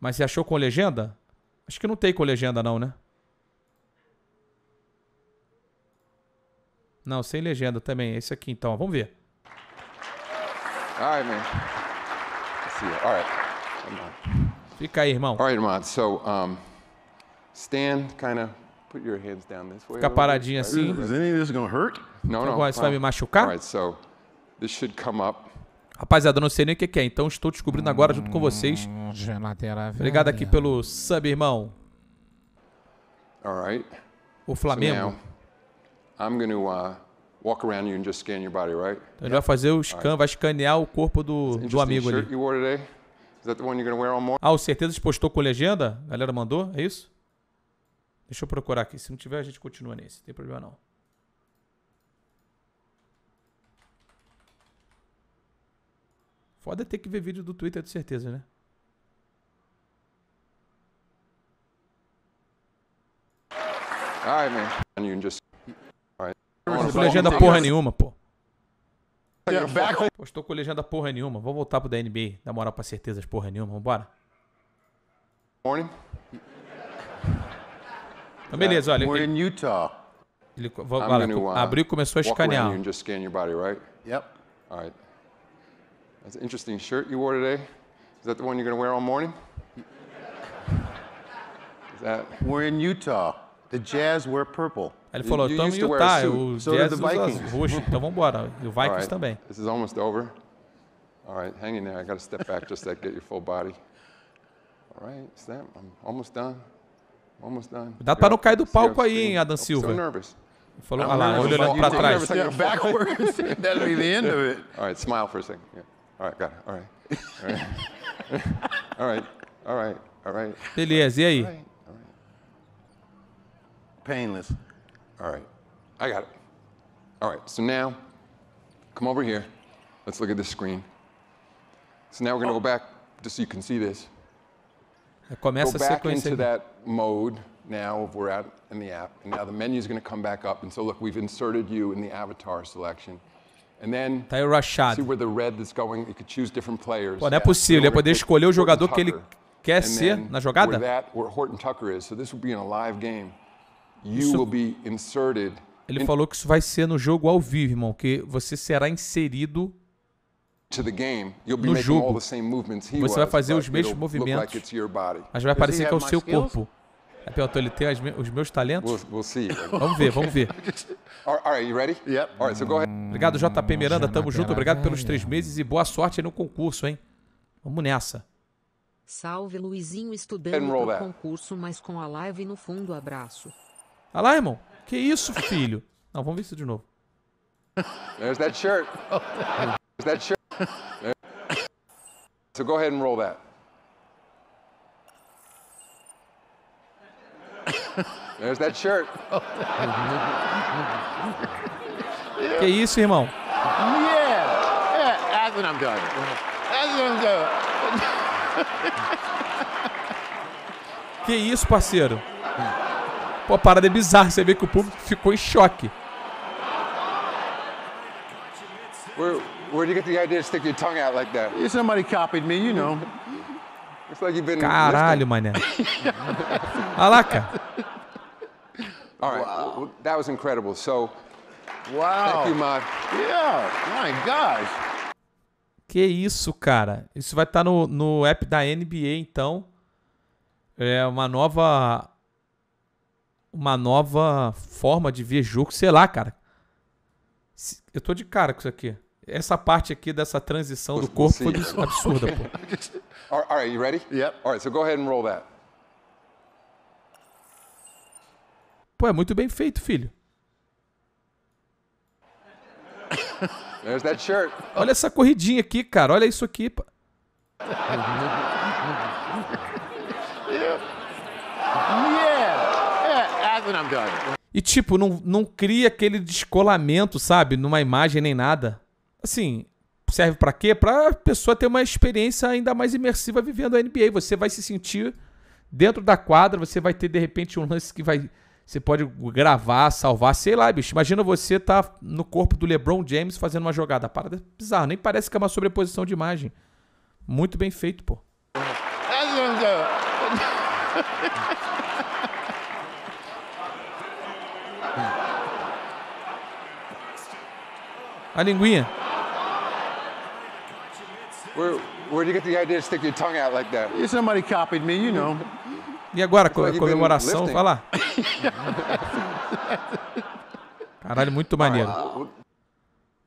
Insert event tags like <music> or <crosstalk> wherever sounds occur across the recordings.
Mas você achou com legenda? Acho que não tem com legenda não, né? Não, sem legenda também. Esse aqui então. Vamos ver. man. see. All right. Come on. Fica aí, irmão. All right, So, um, stand kind of put your hands down this way. Fica paradinho assim. Is any of this hurt? No, no. Agora isso vai me machucar? All right, so this should come up. Rapaziada, não sei nem o que, é, então estou descobrindo agora junto com vocês. Hum, é Obrigado aqui pelo sub, irmão. Right. O Flamengo. Uh, então ele vai fazer o scan, vai escanear o corpo do, do amigo ali. Ah, o certeza postou com legenda? A galera mandou? É isso? Deixa eu procurar aqui. Se não tiver, a gente continua nesse. Não tem problema não. Foda é ter que ver vídeo do Twitter de certeza, né? Ai, man. You just... Com legenda porra nenhuma, pô. Postou com legenda porra nenhuma. Vou voltar pro da NBA. Dá moral pra certezas porra nenhuma. Vambora. Morning. Então, beleza, olha. We're in Utah. Ele, vou, uh, abriu e começou a escanear. Yep. All right. That's an interesting shirt you wore today. Is that the one you're going to wear all morning? Is that? We're in Utah. The Jazz wear purple. Ele falou, you, you estamos em Utah, os so Jazz usam roxo, então vamos embora. E o Vikings right. também. This is almost over. All right, hang in there. I got to step back just to get your full body. All right, snap. I'm almost done. Almost done. Dá para não cair do palco aí, hein, Adam oh, Silva. I'm so nervous. Falou, olha lá, olhando para trás. Backwards. <laughs> That'll be the end of it. All right, smile for a second. Yeah. All right, got it. All right. All right. all right. All right. All right. Beleza, All right. Painless. All right. I got it. All right, so now come over here. Let's look at this screen. So now we're going to oh. go back just so you can see this. Começa go back into that mode now if we're out in the app. And now the menu is going to come back up. And so look, we've inserted you in the avatar selection. Tá aí o Rashad. Pô, não é possível, ele ia é poder escolher o jogador que ele quer ser na jogada? Isso, ele falou que isso vai ser no jogo ao vivo, irmão, que você será inserido no jogo. Você vai fazer os mesmos movimentos, mas vai parecer que é o seu corpo. É, ele tem os meus talentos? Vamos ver, vamos ver. <laughs> All right, you ready? Yep. All right, so go ahead. Obrigado, JP hum, Miranda. Tamo junto. Obrigado pelos três meses e boa sorte aí no concurso, hein? Vamos nessa. Salve, Luizinho, estudando no concurso, mas com a live no fundo. Abraço. Olha tá lá, irmão. Que isso, filho? Não, vamos ver isso de novo. There's that shirt. There's that shirt. So go ahead and roll that. There's that shirt. que isso, irmão? Yeah. Yeah, that's what I'm doing. That's what I'm doing. que isso, parceiro? Pô, para parada é bizarra. Você vê que o público ficou em choque. Where, where did you get the idea to stick your tongue out like that? Somebody copied me, you know. Caralho, mané. Olha lá, cara. All right. Wow. That was incredible. So, wow. Thank you, Mark. Yeah, my gosh. Que isso, cara. Isso vai estar tá no, no app da NBA, então. É uma nova. Uma nova forma de ver jogo. Sei lá, cara. Eu tô de cara com isso aqui. Essa parte aqui dessa transição do corpo foi absurda, pô. <laughs> <laughs> All right, you ready? Yep. All right, so go ahead and roll that. Pô, é muito bem feito, filho. <laughs> There's that shirt. Olha essa corridinha aqui, cara. Olha isso aqui. <laughs> E tipo, não, não cria aquele descolamento, sabe? Numa imagem nem nada. Assim, serve para quê? Para a pessoa ter uma experiência ainda mais imersiva vivendo a NBA. Você vai se sentir dentro da quadra, você vai ter de repente um lance que vai você pode gravar, salvar, sei lá, bicho. Imagina você tá no corpo do LeBron James fazendo uma jogada. A é nem parece que é uma sobreposição de imagem. Muito bem feito, pô. <laughs> A linguinha. Where, did you get the idea to stick your tongue out like that? Somebody copied me, you know. E agora, co comemoração, vai lá. <laughs> Caralho, muito maneiro. Uh,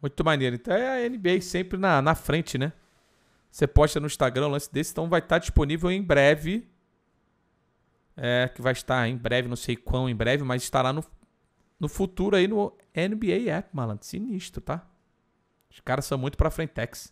muito maneiro. Então é a NBA sempre na, na frente, né? Você posta no Instagram um lance desse, então vai estar disponível em breve. É, que vai estar em breve, não sei quão em breve, mas estará no, no futuro aí no NBA App, malandro. Sinistro, tá? Os caras são muito pra Frentex.